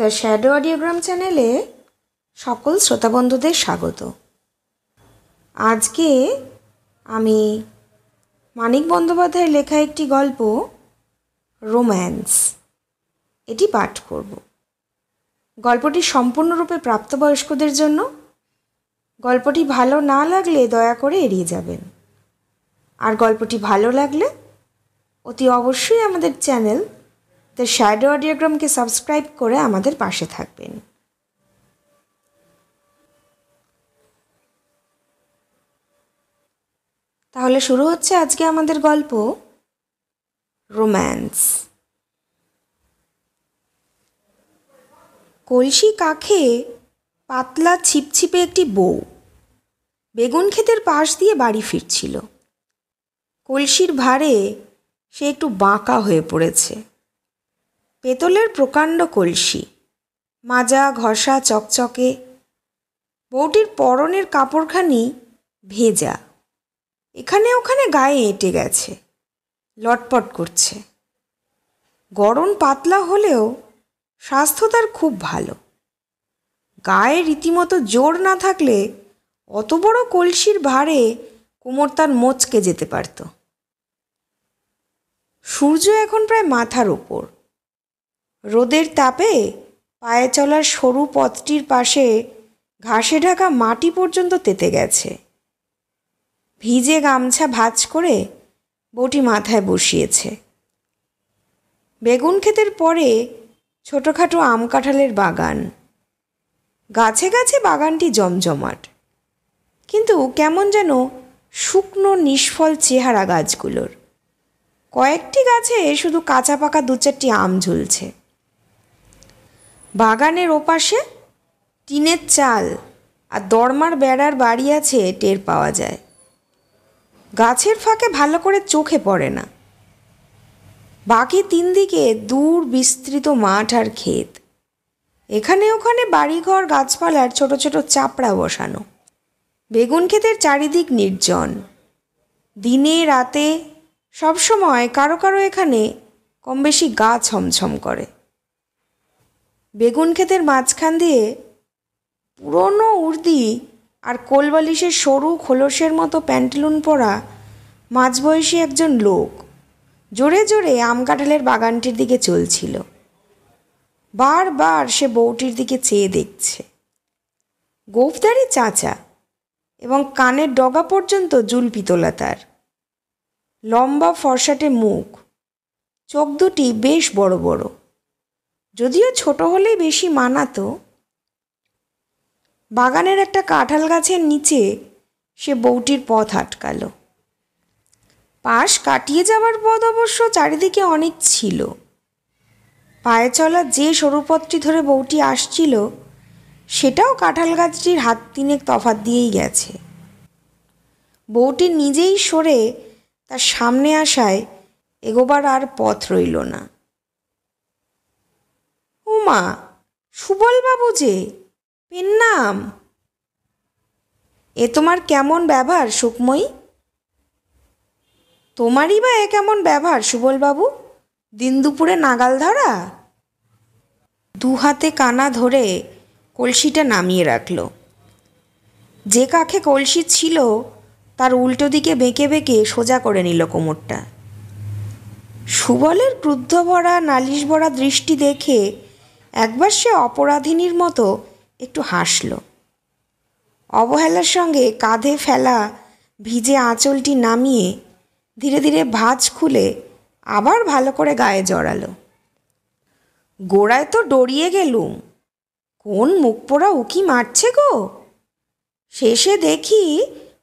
the shadow অডিওগ্রাম চ্যানেলে সকল শ্রোতা বন্ধুদের স্বাগত আজকে আমি মানিক বন্দ্যোপাধ্যায়ের লেখা একটি গল্প রোম্যান্স এটি পাঠ করব গল্পটি সম্পূর্ণরূপে প্রাপ্তবয়স্কদের জন্য গল্পটি ভালো না লাগলে দয়া করে এড়িয়ে যাবেন আর গল্পটি ভালো লাগলে অতি অবশ্যই আমাদের চ্যানেল তো শ্যাডো অডিওগ্রামকে সাবস্ক্রাইব করে আমাদের পাশে থাকবেন তাহলে শুরু হচ্ছে আজকে আমাদের গল্প রোম্যান্স কলসি কাখে পাতলা ছিপছিপে একটি বউ বেগুন ক্ষেতের পাশ দিয়ে বাড়ি ফিরছিল কলসির ভারে সে একটু বাঁকা হয়ে পড়েছে পেতলের প্রকাণ্ড কলসি মাজা ঘষা চকচকে বউটির পরনের কাপড়খানি ভেজা এখানে ওখানে গায়ে এঁটে গেছে লটপট করছে গরম পাতলা হলেও স্বাস্থ্য তার খুব ভালো গায়ে রীতিমতো জোর না থাকলে অত বড় কলসির ভারে কোমর তার মোচকে যেতে পারত সূর্য এখন প্রায় মাথার ওপর রোদের তাপে পায়ে চলার সরু পথটির পাশে ঘাসে ঢাকা মাটি পর্যন্ত তেতে গেছে ভিজে গামছা ভাজ করে বটি মাথায় বসিয়েছে বেগুন ক্ষেতের পরে ছোটোখাটো আম কাঁঠালের বাগান গাছে গাছে বাগানটি জমজমাট কিন্তু কেমন যেন শুকনো নিষ্ফল চেহারা গাছগুলোর কয়েকটি গাছে শুধু কাঁচা পাকা দু চারটি আম ঝুলছে বাগানের ওপাশে টিনের চাল আর দরমার বেড়ার বাড়ি আছে টের পাওয়া যায় গাছের ফাঁকে ভালো করে চোখে পড়ে না বাকি তিন দিকে দূর বিস্তৃত মাঠ আর ক্ষেত এখানে ওখানে বাড়িঘর গাছপালার ছোট ছোট চাপড়া বসানো বেগুন ক্ষেতের চারিদিক নির্জন দিনে রাতে সবসময় কারো কারো এখানে কম বেশি গা ছমছম করে বেগুন ক্ষেতের মাঝখান দিয়ে পুরনো উর্দি আর কোলবালিশের সরু খোলসের মতো প্যান্টলুন পরা মাঝবয়সী একজন লোক জোরে জোরে আম কাঁঠালের বাগানটির দিকে চলছিল বারবার সে বউটির দিকে চেয়ে দেখছে গোফদারি চাচা এবং কানের ডগা পর্যন্ত জুলপি তোলা তার লম্বা ফর্সাটে মুখ চোখ দুটি বেশ বড় বড় যদিও ছোট হলেই বেশি মানাতো বাগানের একটা কাঁঠাল গাছের নিচে সে বউটির পথ আটকাল পাশ কাটিয়ে যাওয়ার পথ অবশ্য চারিদিকে অনেক ছিল পায়ে চলা যে সরুপথটি ধরে বউটি আসছিল সেটাও কাঁঠাল গাছটির হাত তিনেক তফাত দিয়েই গেছে বউটি নিজেই সরে তার সামনে আসায় এগোবার আর পথ রইল না উমা সুবলবাবু যে পেন নাম এ তোমার কেমন ব্যবহার সুকময়ী তোমারই বা এ কেমন ব্যবহার সুবলবাবু দিন দুপুরে নাগাল ধরা দু হাতে কানা ধরে কলসিটা নামিয়ে রাখল যে কাখে কলসি ছিল তার উল্টো দিকে বেঁকে বেঁকে সোজা করে নিল কোমরটা সুবলের ক্রুদ্ধ ভরা নালিশ ভরা দৃষ্টি দেখে একবার সে অপরাধিনীর মতো একটু হাসল অবহেলার সঙ্গে কাঁধে ফেলা ভিজে আঁচলটি নামিয়ে ধীরে ধীরে ভাঁজ খুলে আবার ভালো করে গায়ে জড়ালো গোড়ায় তো ডরিয়ে গেলুম কোন মুখ পোড়া উকি মারছে গো শেষে দেখি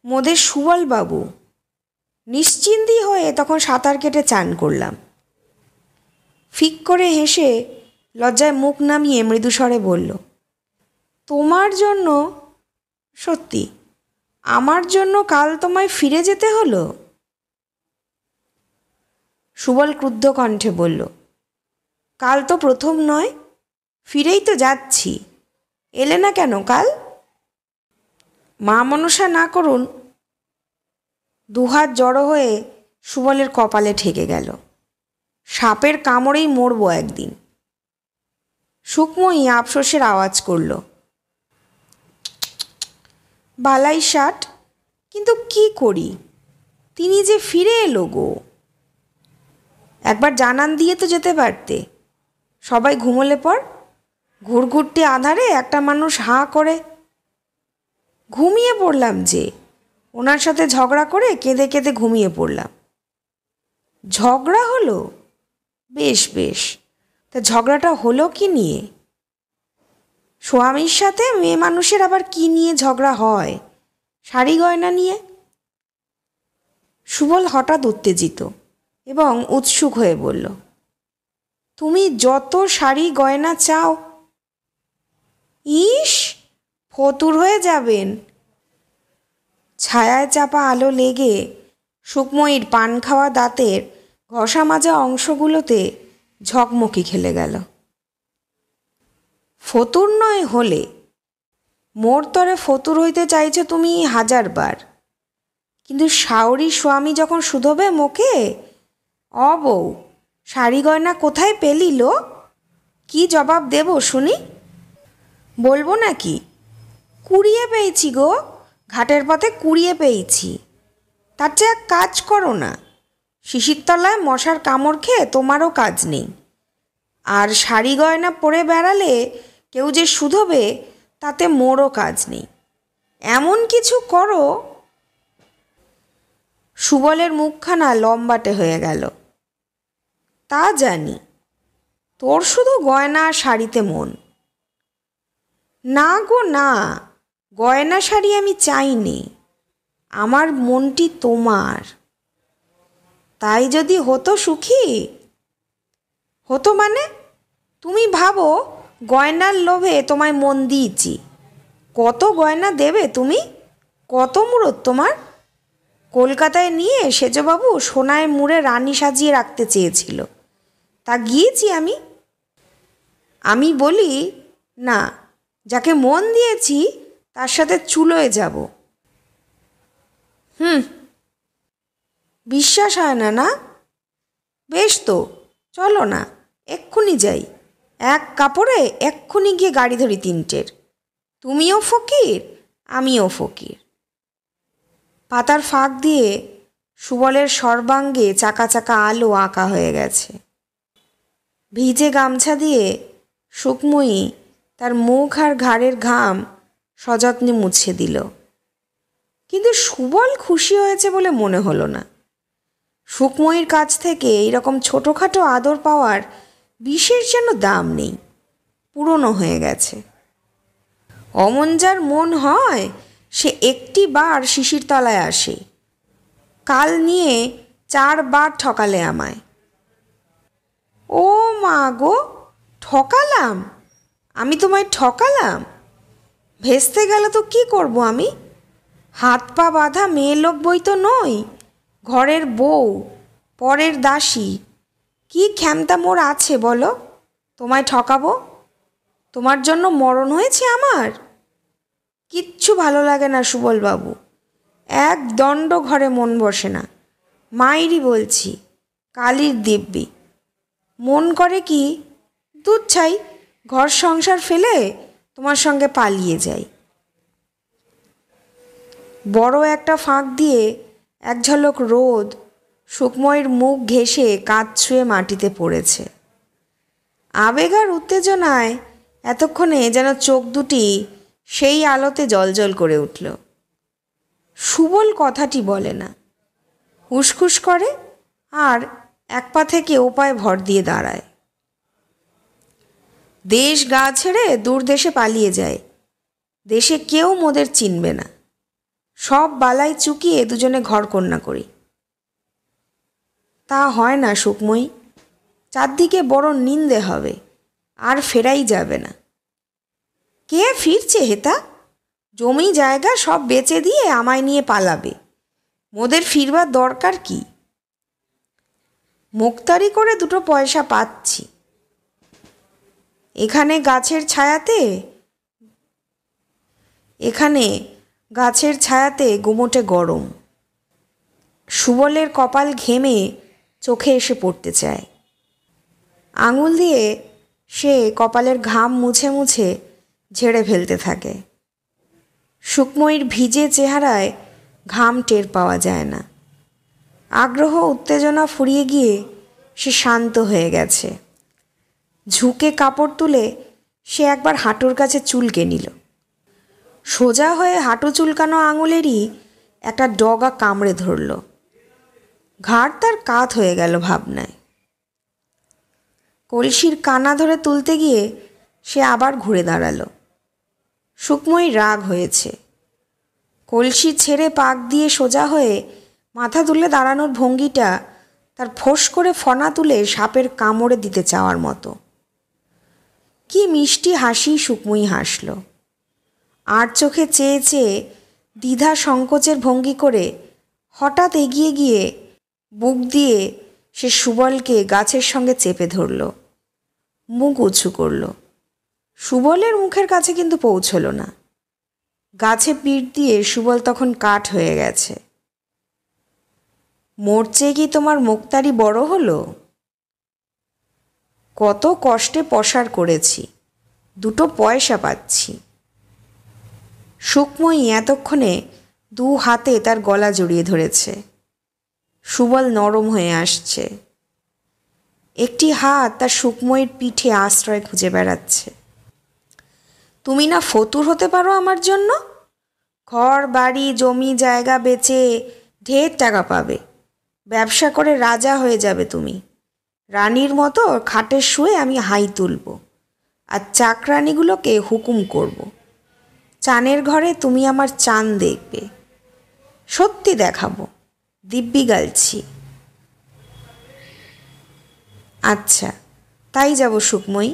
মোদের সুবলবাবু নিশ্চিন্তি হয়ে তখন সাঁতার কেটে চান করলাম ফিক করে হেসে লজ্জায় মুখ নামিয়ে মৃদুস্বরে বলল তোমার জন্য সত্যি আমার জন্য কাল তোমায় ফিরে যেতে হলো সুবল ক্রুদ্ধ কণ্ঠে বলল কাল তো প্রথম নয় ফিরেই তো যাচ্ছি এলে না কেন কাল মা মনসা না করুন দুহাত জড়ো হয়ে সুবলের কপালে ঠেকে গেল সাপের কামড়েই মরবো একদিন সুকময়ী আফসোসের আওয়াজ করল বালাই ষাট কিন্তু কি করি তিনি যে ফিরে এলো গো একবার জানান দিয়ে তো যেতে পারতে সবাই ঘুমলে পর ঘুরঘুরটি আধারে একটা মানুষ হাঁ করে ঘুমিয়ে পড়লাম যে ওনার সাথে ঝগড়া করে কেঁদে কেঁদে ঘুমিয়ে পড়লাম ঝগড়া হলো বেশ বেশ তা ঝগড়াটা হলো কি নিয়ে স্বামীর সাথে মেয়ে মানুষের আবার কি নিয়ে ঝগড়া হয় শাড়ি গয়না নিয়ে সুবল হঠাৎ উত্তেজিত এবং উৎসুক হয়ে বলল তুমি যত শাড়ি গয়না চাও ইস ফতুর হয়ে যাবেন ছায়ায় চাপা আলো লেগে সুকময়ীর পান খাওয়া দাঁতের ঘষা মাজা অংশগুলোতে ঝকমকি খেলে গেল ফতুর নয় হলে মোর তরে ফতুর হইতে চাইছ তুমি হাজারবার কিন্তু সাউরি স্বামী যখন শুধবে মোকে অবৌ শাড়ি গয়না কোথায় লো কি জবাব দেব শুনি বলবো নাকি কুড়িয়ে পেয়েছি গো ঘাটের পথে কুড়িয়ে পেয়েছি তার চেয়ে এক কাজ করো না শিশির তলায় মশার কামড় খেয়ে তোমারও কাজ নেই আর শাড়ি গয়না পরে বেড়ালে কেউ যে শুধবে তাতে মোরও কাজ নেই এমন কিছু করো সুবলের মুখখানা লম্বাটে হয়ে গেল তা জানি তোর শুধু গয়না শাড়িতে মন না গো না গয়না শাড়ি আমি চাইনি আমার মনটি তোমার তাই যদি হতো সুখী হতো মানে তুমি ভাবো গয়নার লোভে তোমায় মন দিয়েছি কত গয়না দেবে তুমি কত মুরত তোমার কলকাতায় নিয়ে সেজবাবু সোনায় মুড়ে রানী সাজিয়ে রাখতে চেয়েছিল তা গিয়েছি আমি আমি বলি না যাকে মন দিয়েছি তার সাথে চুলোয় যাব হুম বিশ্বাস হয় না না বেশ তো চলো না এক্ষুনি যাই এক কাপড়ে এক্ষুনি গিয়ে গাড়ি ধরি তিনটের তুমিও ফকির আমিও ফকির পাতার ফাঁক দিয়ে সুবলের সর্বাঙ্গে চাকা চাকা আলো আঁকা হয়ে গেছে ভিজে গামছা দিয়ে সুকময়ী তার মুখ আর ঘাড়ের ঘাম সযত্নে মুছে দিল কিন্তু সুবল খুশি হয়েছে বলে মনে হলো না সুকময়ীর কাছ থেকে এইরকম ছোটোখাটো আদর পাওয়ার বিশেষ যেন দাম নেই পুরনো হয়ে গেছে অমন যার মন হয় সে একটি বার শিশির তলায় আসে কাল নিয়ে চারবার ঠকালে আমায় ও মা গো ঠকালাম আমি তোমায় ঠকালাম ভেস্তে গেলে তো কি করব আমি হাত পা বাঁধা মেয়ে লোক বই তো নই ঘরের বউ পরের দাসী কি ক্ষমতা মোর আছে বলো তোমায় ঠকাবো তোমার জন্য মরণ হয়েছে আমার কিচ্ছু ভালো লাগে না সুবলবাবু এক দণ্ড ঘরে মন বসে না মায়েরই বলছি কালির দিব্যি মন করে কি দুচ্ছাই ঘর সংসার ফেলে তোমার সঙ্গে পালিয়ে যাই বড় একটা ফাঁক দিয়ে এক ঝলক রোদ সুকময়ের মুখ ঘেঁষে কাঁধ ছুঁয়ে মাটিতে পড়েছে আবেগ আর উত্তেজনায় এতক্ষণে যেন চোখ দুটি সেই আলোতে জলজল করে উঠল সুবল কথাটি বলে না হুসখুস করে আর এক পা থেকে ওপায় ভর দিয়ে দাঁড়ায় দেশ গা ছেড়ে দূর দেশে পালিয়ে যায় দেশে কেউ মোদের চিনবে না সব বালাই চুকিয়ে দুজনে ঘর কন্যা করি তা হয় না সুকময়ী চারদিকে বড় নিন্দে হবে আর ফেরাই যাবে না কে ফিরছে হেতা জমি জায়গা সব বেচে দিয়ে আমায় নিয়ে পালাবে মোদের ফিরবার দরকার কি মুক্তারি করে দুটো পয়সা পাচ্ছি এখানে গাছের ছায়াতে এখানে গাছের ছায়াতে গুমোটে গরম সুবলের কপাল ঘেমে চোখে এসে পড়তে চায় আঙুল দিয়ে সে কপালের ঘাম মুছে মুছে ঝেড়ে ফেলতে থাকে সুকময়ীর ভিজে চেহারায় ঘাম টের পাওয়া যায় না আগ্রহ উত্তেজনা ফুরিয়ে গিয়ে সে শান্ত হয়ে গেছে ঝুঁকে কাপড় তুলে সে একবার হাঁটুর কাছে চুলকে নিল সোজা হয়ে হাঁটু চুলকানো আঙুলেরই একটা ডগা কামড়ে ধরল ঘাড় তার কাত হয়ে গেল ভাবনায় কলসির কানা ধরে তুলতে গিয়ে সে আবার ঘুরে দাঁড়াল সুকময় রাগ হয়েছে কলসি ছেড়ে পাক দিয়ে সোজা হয়ে মাথা তুলে দাঁড়ানোর ভঙ্গিটা তার ফোঁস করে ফনা তুলে সাপের কামড়ে দিতে চাওয়ার মতো কি মিষ্টি হাসি সুকময়ী হাসলো আর চোখে চেয়ে চেয়ে দ্বিধা সংকোচের ভঙ্গি করে হঠাৎ এগিয়ে গিয়ে বুক দিয়ে সে সুবলকে গাছের সঙ্গে চেপে ধরল মুখ উঁচু করল সুবলের মুখের কাছে কিন্তু পৌঁছল না গাছে পিঠ দিয়ে সুবল তখন কাঠ হয়ে গেছে মরচে কি তোমার মুক্তারি বড় হলো কত কষ্টে পসার করেছি দুটো পয়সা পাচ্ছি সুকময়ী এতক্ষণে দু হাতে তার গলা জড়িয়ে ধরেছে সুবল নরম হয়ে আসছে একটি হাত তার সুকময়ীর পিঠে আশ্রয় খুঁজে বেড়াচ্ছে তুমি না ফতুর হতে পারো আমার জন্য ঘর বাড়ি জমি জায়গা বেচে ঢের টাকা পাবে ব্যবসা করে রাজা হয়ে যাবে তুমি রানীর মতো খাটে শুয়ে আমি হাই তুলব আর চাকরানিগুলোকে হুকুম করবো চানের ঘরে তুমি আমার চান দেখবে সত্যি দেখাবো দিব্যি গালছি আচ্ছা তাই যাব সুকময়ী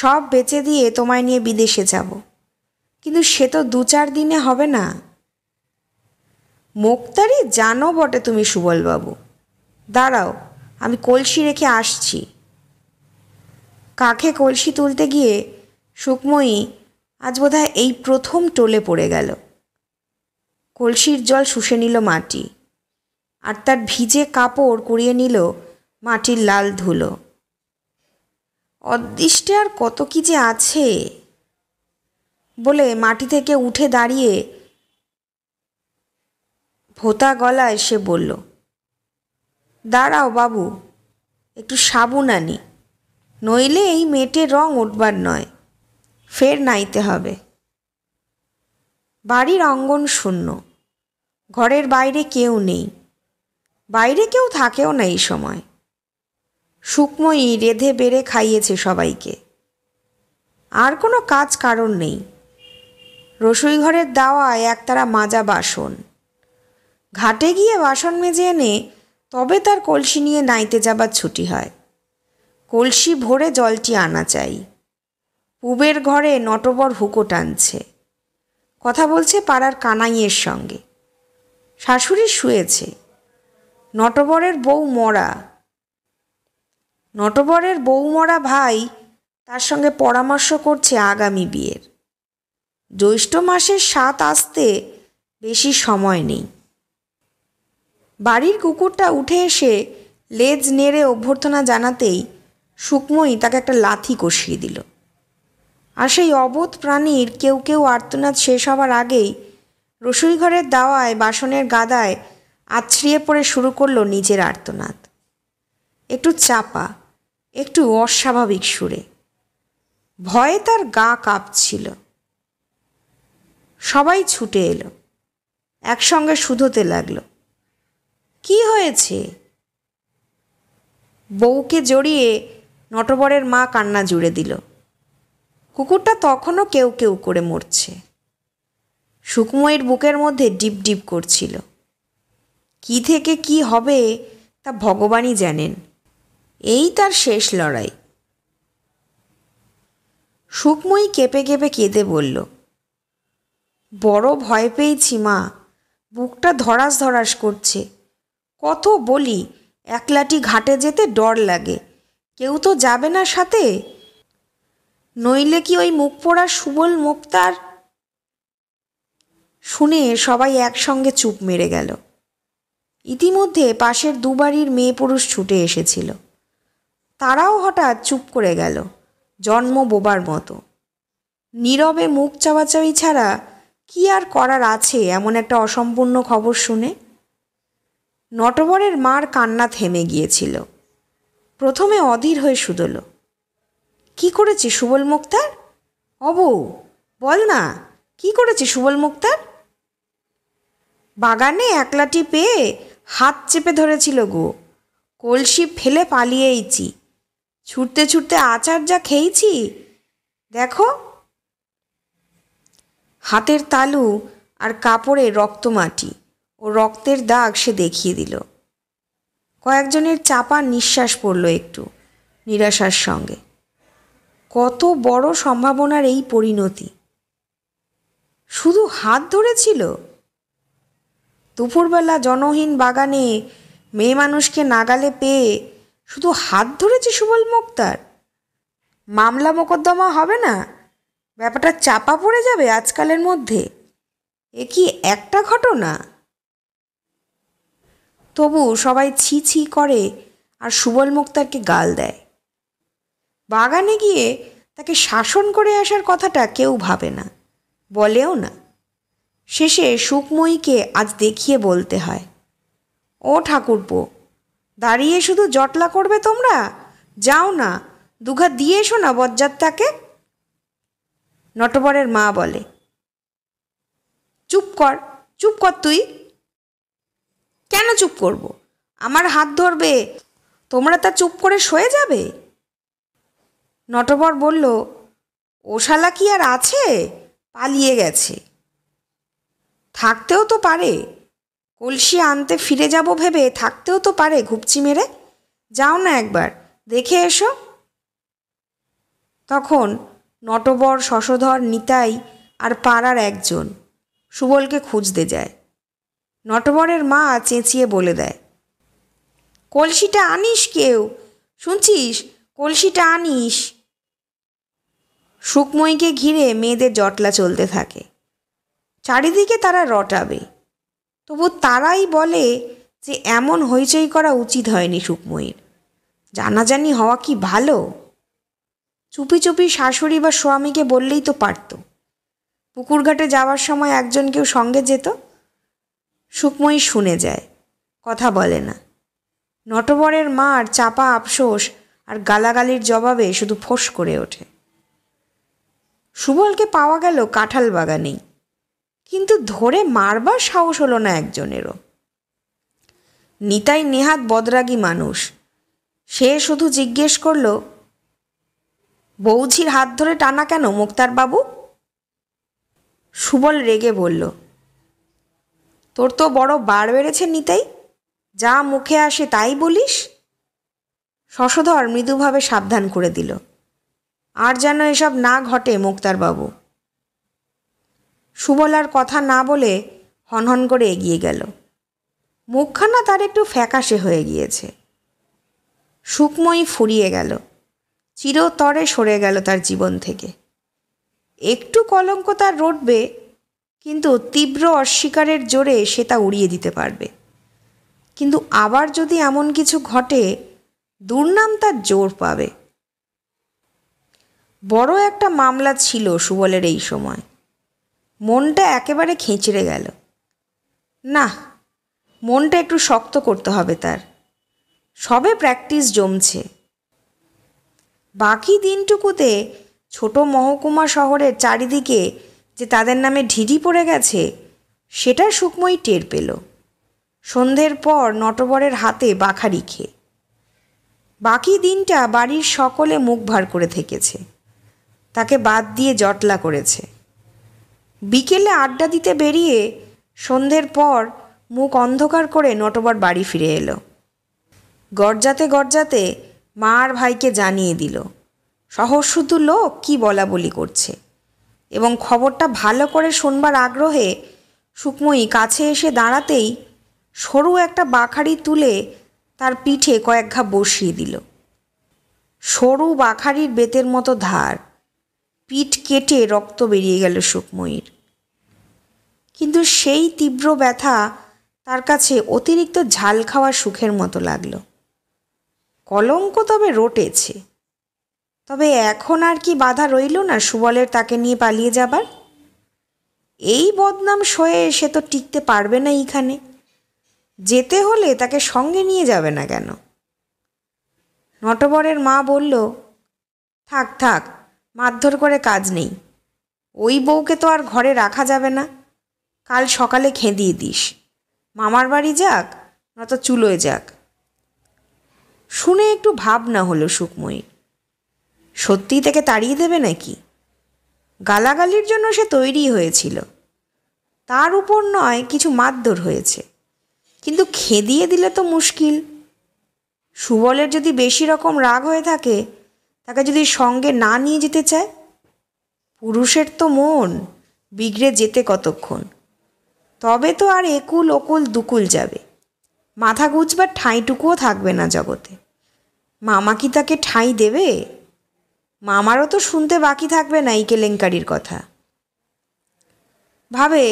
সব বেচে দিয়ে তোমায় নিয়ে বিদেশে যাব কিন্তু সে তো দু চার দিনে হবে না মোক্তারি জানো বটে তুমি সুবলবাবু দাঁড়াও আমি কলসি রেখে আসছি কাকে কলসি তুলতে গিয়ে সুকময়ী আজ বোধহয় এই প্রথম টোলে পড়ে গেল কলসির জল শুষে নিল মাটি আর তার ভিজে কাপড় কুড়িয়ে নিল মাটির লাল ধুলো অদৃষ্টে আর কত কি যে আছে বলে মাটি থেকে উঠে দাঁড়িয়ে ভোতা গলায় সে বলল দাঁড়াও বাবু একটু সাবুন আনি নইলে এই মেটে রং উঠবার নয় ফের নাইতে হবে বাড়ির অঙ্গন শূন্য ঘরের বাইরে কেউ নেই বাইরে কেউ থাকেও না এই সময় সুকময়ী রেধে বেড়ে খাইয়েছে সবাইকে আর কোনো কাজ কারণ নেই রসুইঘরের ঘরের দাওয়ায় একতারা মাজা বাসন ঘাটে গিয়ে বাসন মেজে এনে তবে তার কলসি নিয়ে নাইতে যাবার ছুটি হয় কলসি ভরে জলটি আনা চাই পুবের ঘরে নটবর হুকো টানছে কথা বলছে পাড়ার কানাইয়ের সঙ্গে শাশুড়ি শুয়েছে নটবরের বউ মরা নটবরের বউ মরা ভাই তার সঙ্গে পরামর্শ করছে আগামী বিয়ের জ্যৈষ্ঠ মাসের সাত আসতে বেশি সময় নেই বাড়ির কুকুরটা উঠে এসে লেজ নেড়ে অভ্যর্থনা জানাতেই সুকময়ী তাকে একটা লাথি কষিয়ে দিল আর সেই অবোধ প্রাণীর কেউ কেউ আর্তনাদ শেষ হওয়ার আগেই রসুইঘরের ঘরের দাওয়ায় বাসনের গাদায় আছড়িয়ে পড়ে শুরু করলো নিজের আর্তনাদ একটু চাপা একটু অস্বাভাবিক সুরে ভয়ে তার গা কাঁপছিল সবাই ছুটে এলো একসঙ্গে শুধোতে লাগলো কি হয়েছে বউকে জড়িয়ে নটবরের মা কান্না জুড়ে দিল কুকুরটা তখনও কেউ কেউ করে মরছে সুকময়ের বুকের মধ্যে ডিপ ডিপ করছিল কি থেকে কি হবে তা ভগবানই জানেন এই তার শেষ লড়াই সুকময়ী কেঁপে কেঁপে কেঁদে বলল বড় ভয় পেয়েছি মা বুকটা ধরাস ধরাস করছে কত বলি একলাটি ঘাটে যেতে ডর লাগে কেউ তো যাবে না সাথে নইলে কি ওই মুখ পোড়া সুবল মুক্তার শুনে সবাই একসঙ্গে চুপ মেরে গেল ইতিমধ্যে পাশের দুবারির মেয়ে পুরুষ ছুটে এসেছিল তারাও হঠাৎ চুপ করে গেল জন্ম বোবার মতো নীরবে মুখ চাওয়াচাওয়ি ছাড়া কি আর করার আছে এমন একটা অসম্পূর্ণ খবর শুনে নটবরের মার কান্না থেমে গিয়েছিল প্রথমে অধীর হয়ে শুধলো কি করেছে সুবল মুক্তার অবু বল না কি করেছে সুবল মুক্তার বাগানে একলাটি পেয়ে হাত চেপে ধরেছিল গো কলসি ফেলে পালিয়েইছি ছুটতে ছুটতে আচার যা খেয়েছি দেখো হাতের তালু আর কাপড়ে রক্ত মাটি ও রক্তের দাগ সে দেখিয়ে দিল কয়েকজনের চাপা নিঃশ্বাস পড়ল একটু নিরাশার সঙ্গে কত বড় সম্ভাবনার এই পরিণতি শুধু হাত ধরেছিল দুপুরবেলা জনহীন বাগানে মেয়ে মানুষকে নাগালে পেয়ে শুধু হাত ধরেছে সুবল মুক্তার মামলা মোকদ্দমা হবে না ব্যাপারটা চাপা পড়ে যাবে আজকালের মধ্যে এ কি একটা ঘটনা তবু সবাই ছি ছি করে আর সুবল মুক্তারকে গাল দেয় বাগানে গিয়ে তাকে শাসন করে আসার কথাটা কেউ ভাবে না বলেও না শেষে সুকময়ীকে আজ দেখিয়ে বলতে হয় ও ঠাকুরপো দাঁড়িয়ে শুধু জটলা করবে তোমরা যাও না দুঘা দিয়ে এসো না বজ্জাতটাকে নটবরের মা বলে চুপ কর চুপ কর তুই কেন চুপ করব আমার হাত ধরবে তোমরা তা চুপ করে সয়ে যাবে নটবর বলল ওশালা কি আর আছে পালিয়ে গেছে থাকতেও তো পারে কলসি আনতে ফিরে যাব ভেবে থাকতেও তো পারে ঘুপচি মেরে যাও না একবার দেখে এসো তখন নটবর শশধর নিতাই আর পাড়ার একজন সুবলকে খুঁজতে যায় নটবরের মা চেঁচিয়ে বলে দেয় কলসিটা আনিস কেউ শুনছিস কলসিটা আনিস সুকময়ীকে ঘিরে মেয়েদের জটলা চলতে থাকে চারিদিকে তারা রটাবে তবু তারাই বলে যে এমন হইচই করা উচিত হয়নি সুকময়ীর জানাজানি হওয়া কি ভালো চুপি চুপি শাশুড়ি বা স্বামীকে বললেই তো পারত পুকুরঘাটে যাওয়ার সময় একজন কেউ সঙ্গে যেত সুকময়ী শুনে যায় কথা বলে না নটবরের মার চাপা আফসোস আর গালাগালির জবাবে শুধু ফোঁস করে ওঠে সুবলকে পাওয়া গেল কাঁঠাল বাগানেই কিন্তু ধরে মারবার সাহস হলো না একজনেরও নিতাই নেহাত বদরাগী মানুষ সে শুধু জিজ্ঞেস করল বৌঝির হাত ধরে টানা কেন মুক্তার বাবু সুবল রেগে বলল তোর তো বড় বার বেড়েছে নিতাই যা মুখে আসে তাই বলিস শশধর মৃদুভাবে সাবধান করে দিল আর যেন এসব না ঘটে মুক্তারবাবু সুবলার কথা না বলে হনহন করে এগিয়ে গেল মুখখানা তার একটু ফ্যাকাশে হয়ে গিয়েছে সুকময়ী ফুরিয়ে গেল চিরতরে সরে গেল তার জীবন থেকে একটু কলঙ্ক তার রটবে কিন্তু তীব্র অস্বীকারের জোরে সে তা উড়িয়ে দিতে পারবে কিন্তু আবার যদি এমন কিছু ঘটে দুর্নাম তার জোর পাবে বড় একটা মামলা ছিল সুবলের এই সময় মনটা একেবারে খেঁচড়ে গেল না মনটা একটু শক্ত করতে হবে তার সবে প্র্যাকটিস জমছে বাকি দিনটুকুতে ছোট মহকুমা শহরের চারিদিকে যে তাদের নামে ঢিঢি পড়ে গেছে সেটা সুকময় টের পেল সন্ধ্যের পর নটবরের হাতে বাখারি খেয়ে বাকি দিনটা বাড়ির সকলে মুখ ভার করে থেকেছে তাকে বাদ দিয়ে জটলা করেছে বিকেলে আড্ডা দিতে বেরিয়ে সন্ধ্যের পর মুখ অন্ধকার করে নটবর বাড়ি ফিরে এলো গরজাতে গরজাতে মা আর ভাইকে জানিয়ে দিল শুধু লোক কি বলা বলি করছে এবং খবরটা ভালো করে শোনবার আগ্রহে সুকময়ী কাছে এসে দাঁড়াতেই সরু একটা বাখারি তুলে তার পিঠে কয়েক ঘা বসিয়ে দিল সরু বাখারির বেতের মতো ধার পিঠ কেটে রক্ত বেরিয়ে গেল সুকময়ীর কিন্তু সেই তীব্র ব্যথা তার কাছে অতিরিক্ত ঝাল খাওয়া সুখের মতো লাগল কলঙ্ক তবে রটেছে তবে এখন আর কি বাধা রইল না সুবলের তাকে নিয়ে পালিয়ে যাবার এই বদনাম সয়ে সে তো টিকতে পারবে না এইখানে যেতে হলে তাকে সঙ্গে নিয়ে যাবে না কেন নটবরের মা বলল থাক থাক মারধর করে কাজ নেই ওই বউকে তো আর ঘরে রাখা যাবে না কাল সকালে খেঁদিয়ে দিস মামার বাড়ি যাক নয়তো চুলোয় যাক শুনে একটু ভাবনা হলো সুকময়ীর সত্যিই তাকে তাড়িয়ে দেবে নাকি গালাগালির জন্য সে তৈরি হয়েছিল তার উপর নয় কিছু মারধর হয়েছে কিন্তু খেদিয়ে দিলে তো মুশকিল সুবলের যদি বেশি রকম রাগ হয়ে থাকে তাকে যদি সঙ্গে না নিয়ে যেতে চায় পুরুষের তো মন বিগড়ে যেতে কতক্ষণ তবে তো আর একুল ওকুল দুকুল যাবে মাথা গুজবার ঠাঁইটুকুও থাকবে না জগতে মামা কি তাকে ঠাঁই দেবে মামারও তো শুনতে বাকি থাকবে না এই কেলেঙ্কারির কথা ভাবে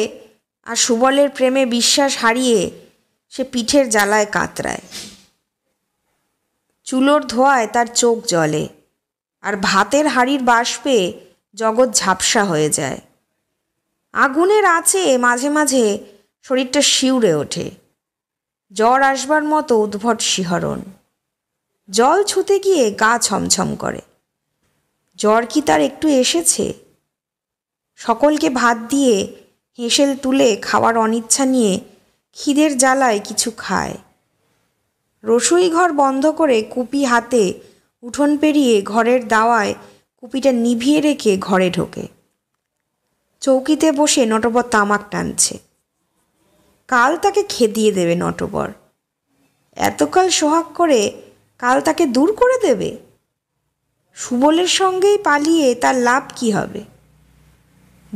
আর সুবলের প্রেমে বিশ্বাস হারিয়ে সে পিঠের জ্বালায় কাতরায় চুলোর ধোয়ায় তার চোখ জলে আর ভাতের হাড়ির বাষ্পে জগৎ ঝাপসা হয়ে যায় আগুনের আঁচে মাঝে মাঝে শরীরটা শিউরে ওঠে জ্বর আসবার মতো উদ্ভট শিহরণ জল ছুতে গিয়ে গা ছমছম করে জ্বর কি তার একটু এসেছে সকলকে ভাত দিয়ে হেঁসেল তুলে খাওয়ার অনিচ্ছা নিয়ে খিদের জ্বালায় কিছু খায় রসুই ঘর বন্ধ করে কুপি হাতে উঠোন পেরিয়ে ঘরের দাওয়ায় কুপিটা নিভিয়ে রেখে ঘরে ঢোকে চৌকিতে বসে নটবর তামাক টানছে কাল তাকে খেদিয়ে দেবে নটবর এতকাল সোহাগ করে কাল তাকে দূর করে দেবে সুবলের সঙ্গেই পালিয়ে তার লাভ কি হবে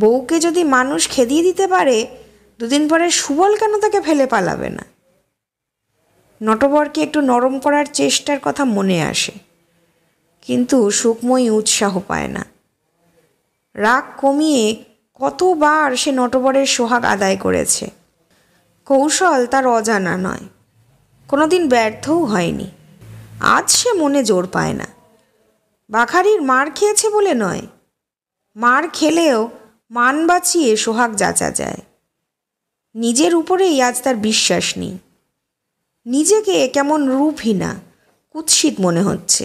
বউকে যদি মানুষ খেদিয়ে দিতে পারে দুদিন পরে সুবল কেন তাকে ফেলে পালাবে না নটবরকে একটু নরম করার চেষ্টার কথা মনে আসে কিন্তু সুখময়ী উৎসাহ পায় না রাগ কমিয়ে কতবার সে নটবরের সোহাগ আদায় করেছে কৌশল তার অজানা নয় কোনোদিন ব্যর্থও হয়নি আজ সে মনে জোর পায় না বাখারির মার খেয়েছে বলে নয় মার খেলেও মান বাঁচিয়ে সোহাগ যাচা যায় নিজের উপরেই আজ তার বিশ্বাস নেই নিজেকে কেমন রূপহীনা কুৎসিত মনে হচ্ছে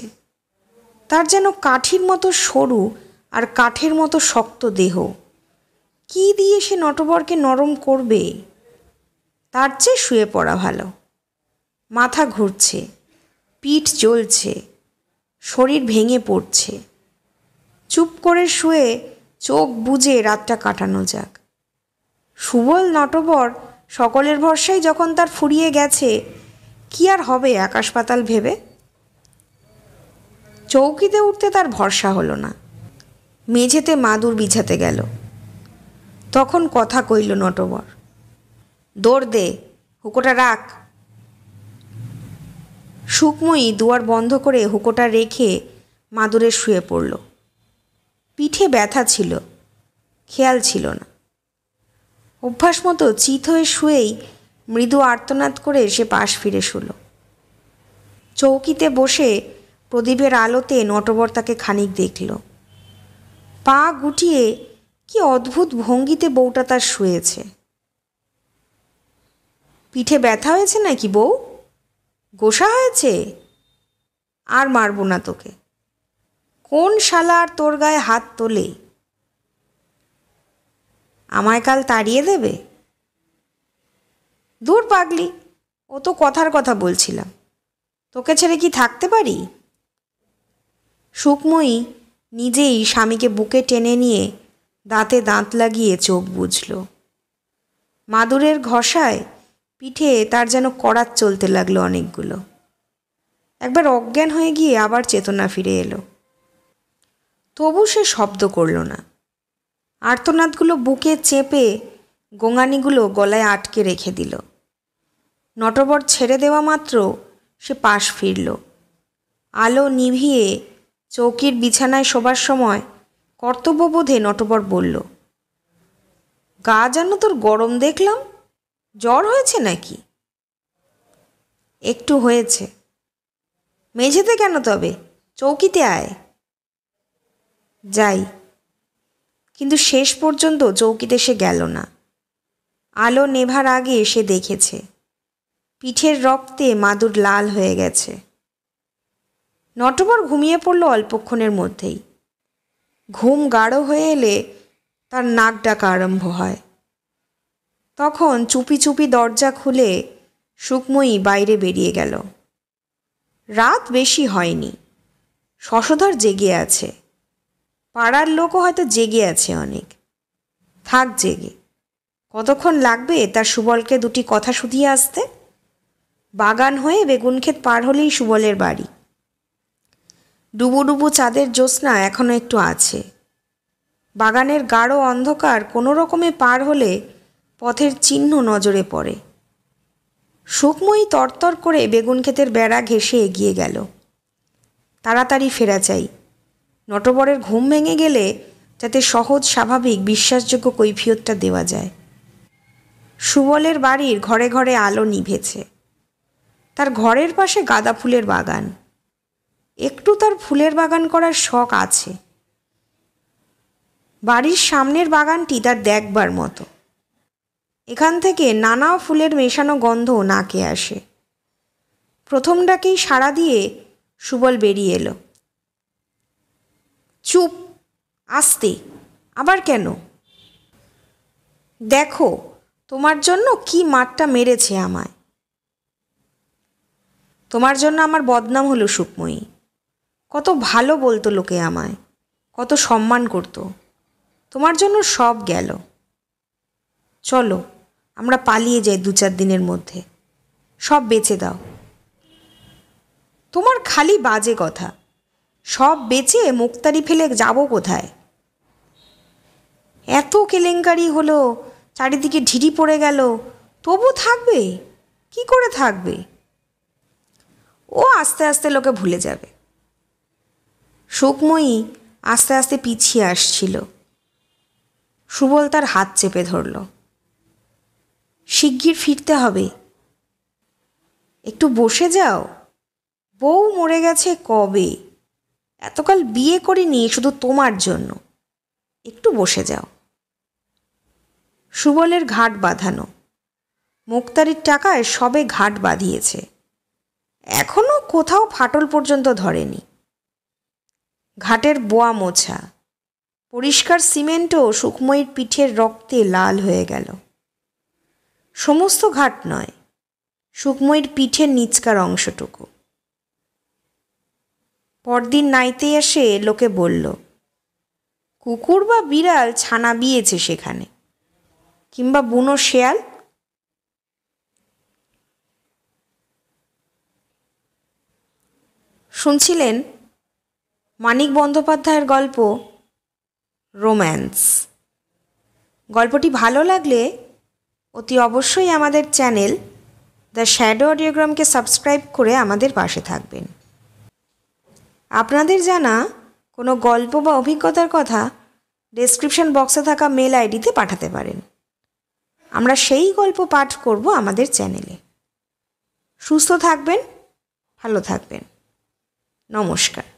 তার যেন কাঠির মতো সরু আর কাঠের মতো শক্ত দেহ কি দিয়ে সে নটবরকে নরম করবে তার চেয়ে শুয়ে পড়া ভালো মাথা ঘুরছে পিঠ জ্বলছে শরীর ভেঙে পড়ছে চুপ করে শুয়ে চোখ বুঝে রাতটা কাটানো যাক সুবল নটবর সকলের ভরসায় যখন তার ফুরিয়ে গেছে কি আর হবে আকাশ পাতাল ভেবে চৌকিতে উঠতে তার ভরসা হলো না মেঝেতে মাদুর বিছাতে গেল তখন কথা কইল নটবর দৌড় দে হুকোটা রাখ সুকময়ী দুয়ার বন্ধ করে হুকোটা রেখে মাদুরে শুয়ে পড়ল পিঠে ব্যথা ছিল খেয়াল ছিল না অভ্যাস মতো চিত হয়ে শুয়েই মৃদু আর্তনাদ করে সে পাশ ফিরে শুল চৌকিতে বসে প্রদীপের আলোতে নটবর তাকে খানিক দেখল পা গুটিয়ে কি অদ্ভুত ভঙ্গিতে বউটা তার শুয়েছে পিঠে ব্যথা হয়েছে নাকি বউ গোসা হয়েছে আর মারব না তোকে কোন শালা আর তোর গায়ে হাত তোলে আমায় কাল তাড়িয়ে দেবে দূর পাগলি ও তো কথার কথা বলছিলাম তোকে ছেড়ে কি থাকতে পারি সুকময়ী নিজেই স্বামীকে বুকে টেনে নিয়ে দাঁতে দাঁত লাগিয়ে চোখ বুঝল মাদুরের ঘষায় পিঠে তার যেন করাত চলতে লাগলো অনেকগুলো একবার অজ্ঞান হয়ে গিয়ে আবার চেতনা ফিরে এলো তবু সে শব্দ করল না আর্তনাদগুলো বুকে চেপে গোঙানিগুলো গলায় আটকে রেখে দিল নটবর ছেড়ে দেওয়া মাত্র সে পাশ ফিরল আলো নিভিয়ে চৌকির বিছানায় শোবার সময় কর্তব্যবোধে নটবর বলল গা যেন তোর গরম দেখলাম জ্বর হয়েছে নাকি একটু হয়েছে মেঝেতে কেন তবে চৌকিতে আয় যাই কিন্তু শেষ পর্যন্ত চৌকিতে সে গেল না আলো নেভার আগে সে দেখেছে পিঠের রক্তে মাদুর লাল হয়ে গেছে নটবর ঘুমিয়ে পড়ল অল্পক্ষণের মধ্যেই ঘুম গাঢ় হয়ে এলে তার নাক ডাকা আরম্ভ হয় তখন চুপি চুপি দরজা খুলে সুকময়ী বাইরে বেরিয়ে গেল রাত বেশি হয়নি শশধর জেগে আছে পাড়ার লোকও হয়তো জেগে আছে অনেক থাক জেগে কতক্ষণ লাগবে তার সুবলকে দুটি কথা শুধিয়ে আসতে বাগান হয়ে বেগুন ক্ষেত পার হলেই সুবলের বাড়ি ডুবুডুবু চাঁদের জ্যোৎস্না এখনও একটু আছে বাগানের গাঢ় অন্ধকার কোনো রকমে পার হলে পথের চিহ্ন নজরে পড়ে সুখময়ী তরতর করে বেগুন ক্ষেতের বেড়া ঘেঁষে এগিয়ে গেল তাড়াতাড়ি ফেরা চাই নটবরের ঘুম ভেঙে গেলে যাতে সহজ স্বাভাবিক বিশ্বাসযোগ্য কৈফিয়তটা দেওয়া যায় সুবলের বাড়ির ঘরে ঘরে আলো নিভেছে তার ঘরের পাশে গাঁদা ফুলের বাগান একটু তার ফুলের বাগান করার শখ আছে বাড়ির সামনের বাগানটি তার দেখবার মতো এখান থেকে নানা ফুলের মেশানো গন্ধ নাকে আসে প্রথমটাকেই সাড়া দিয়ে সুবল বেরিয়ে এলো চুপ আসতে আবার কেন দেখো তোমার জন্য কি মাঠটা মেরেছে আমায় তোমার জন্য আমার বদনাম হলো সুকময়ী কত ভালো বলতো লোকে আমায় কত সম্মান করতো তোমার জন্য সব গেল চলো আমরা পালিয়ে যাই দু চার দিনের মধ্যে সব বেচে দাও তোমার খালি বাজে কথা সব বেচে মুক্তারি ফেলে যাব কোথায় এত কেলেঙ্কারি হলো চারিদিকে ঢিরি পড়ে গেল তবু থাকবে কি করে থাকবে ও আস্তে আস্তে লোকে ভুলে যাবে সুকময়ী আস্তে আস্তে পিছিয়ে আসছিল সুবল তার হাত চেপে ধরল শিগগির ফিরতে হবে একটু বসে যাও বউ মরে গেছে কবে এতকাল বিয়ে করিনি শুধু তোমার জন্য একটু বসে যাও সুবলের ঘাট বাঁধানো মুক্তারির টাকায় সবে ঘাট বাঁধিয়েছে এখনও কোথাও ফাটল পর্যন্ত ধরেনি ঘাটের বোয়া মোছা পরিষ্কার সিমেন্টও সুকময়ীর পিঠের রক্তে লাল হয়ে গেল সমস্ত ঘাট নয় সুকময়ীর পিঠের নিচকার অংশটুকু পরদিন নাইতে এসে লোকে বলল কুকুর বা বিড়াল ছানা বিয়েছে সেখানে কিংবা বুনো শেয়াল শুনছিলেন মানিক বন্দ্যোপাধ্যায়ের গল্প রোম্যান্স গল্পটি ভালো লাগলে অতি অবশ্যই আমাদের চ্যানেল দ্য শ্যাডো অডিওগ্রামকে সাবস্ক্রাইব করে আমাদের পাশে থাকবেন আপনাদের জানা কোনো গল্প বা অভিজ্ঞতার কথা ডেসক্রিপশন বক্সে থাকা মেল আইডিতে পাঠাতে পারেন আমরা সেই গল্প পাঠ করব আমাদের চ্যানেলে সুস্থ থাকবেন ভালো থাকবেন নমস্কার